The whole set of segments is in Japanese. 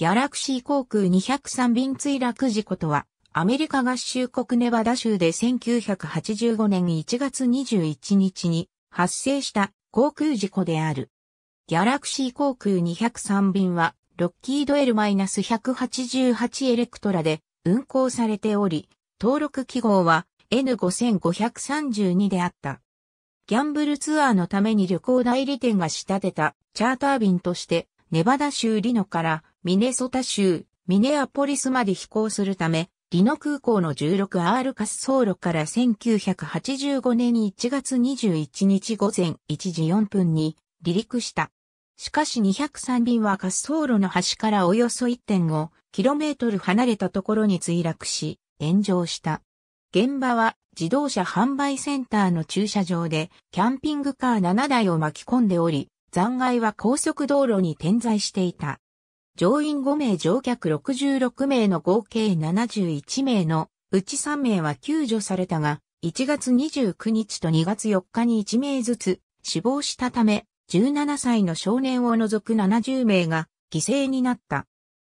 ギャラクシー航空203便墜落事故とは、アメリカ合衆国ネバダ州で1985年1月21日に発生した航空事故である。ギャラクシー航空203便は、ロッキード L-188 エレクトラで運航されており、登録記号は N5532 であった。ギャンブルツアーのために旅行代理店が仕立てたチャーター便として、ネバダ州リノからミネソタ州、ミネアポリスまで飛行するため、リノ空港の 16R 滑走路から1985年1月21日午前1時4分に離陸した。しかし203便は滑走路の端からおよそ 1.5km 離れたところに墜落し、炎上した。現場は自動車販売センターの駐車場でキャンピングカー7台を巻き込んでおり、残骸は高速道路に点在していた。乗員5名乗客66名の合計71名のうち3名は救助されたが、1月29日と2月4日に1名ずつ死亡したため、17歳の少年を除く70名が犠牲になった。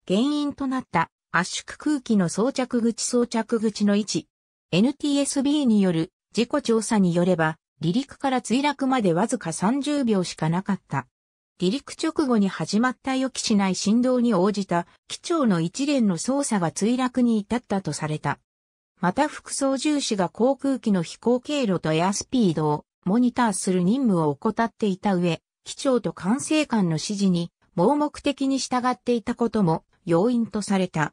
原因となった圧縮空気の装着口装着口の位置。NTSB による事故調査によれば、離陸から墜落までわずか30秒しかなかった。離陸直後に始まった予期しない振動に応じた機長の一連の操作が墜落に至ったとされた。また副操縦士が航空機の飛行経路とエアスピードをモニターする任務を怠っていた上、機長と管制官の指示に盲目的に従っていたことも要因とされた。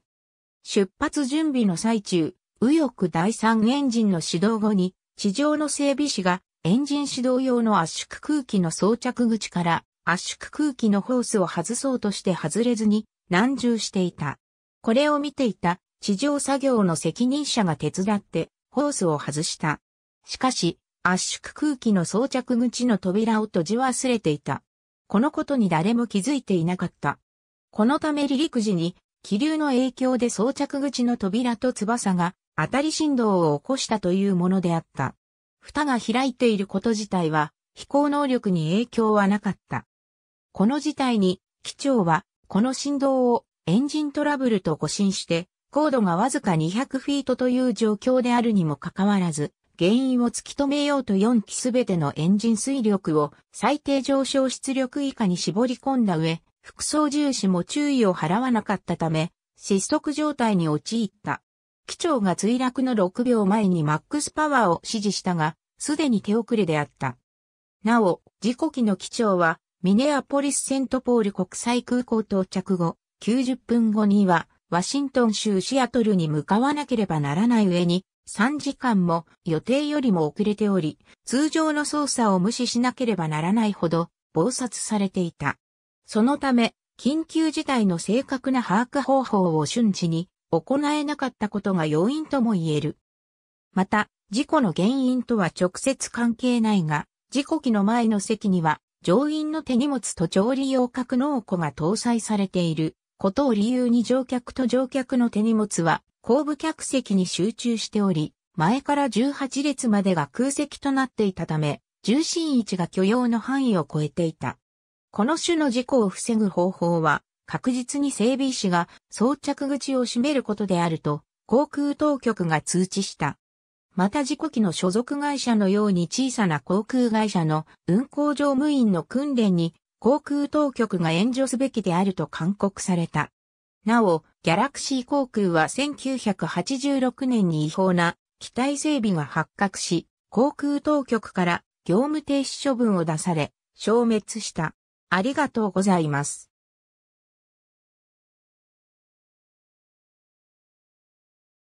出発準備の最中、右翼第3エンジンの始動後に地上の整備士がエンジン始動用の圧縮空気の装着口から圧縮空気のホースを外そうとして外れずに難重していた。これを見ていた地上作業の責任者が手伝ってホースを外した。しかし圧縮空気の装着口の扉を閉じ忘れていた。このことに誰も気づいていなかった。このため離陸時に気流の影響で装着口の扉と翼が当たり振動を起こしたというものであった。蓋が開いていること自体は飛行能力に影響はなかった。この事態に、機長は、この振動をエンジントラブルと誤信して、高度がわずか200フィートという状況であるにもかかわらず、原因を突き止めようと4機すべてのエンジン水力を最低上昇出力以下に絞り込んだ上、副操縦士も注意を払わなかったため、失速状態に陥った。機長が墜落の6秒前にマックスパワーを指示したが、すでに手遅れであった。なお、事故機の機長は、ミネアポリス・セントポール国際空港到着後、90分後には、ワシントン州シアトルに向かわなければならない上に、3時間も予定よりも遅れており、通常の操作を無視しなければならないほど、暴殺されていた。そのため、緊急事態の正確な把握方法を瞬時に行えなかったことが要因とも言える。また、事故の原因とは直接関係ないが、事故機の前の席には乗員の手荷物と調理用格納庫が搭載されていることを理由に乗客と乗客の手荷物は後部客席に集中しており、前から18列までが空席となっていたため、重心位置が許容の範囲を超えていた。この種の事故を防ぐ方法は、確実に整備士が装着口を閉めることであると、航空当局が通知した。また自己機の所属会社のように小さな航空会社の運航乗務員の訓練に航空当局が援助すべきであると勧告された。なお、ギャラクシー航空は1986年に違法な機体整備が発覚し、航空当局から業務停止処分を出され、消滅した。ありがとうございます。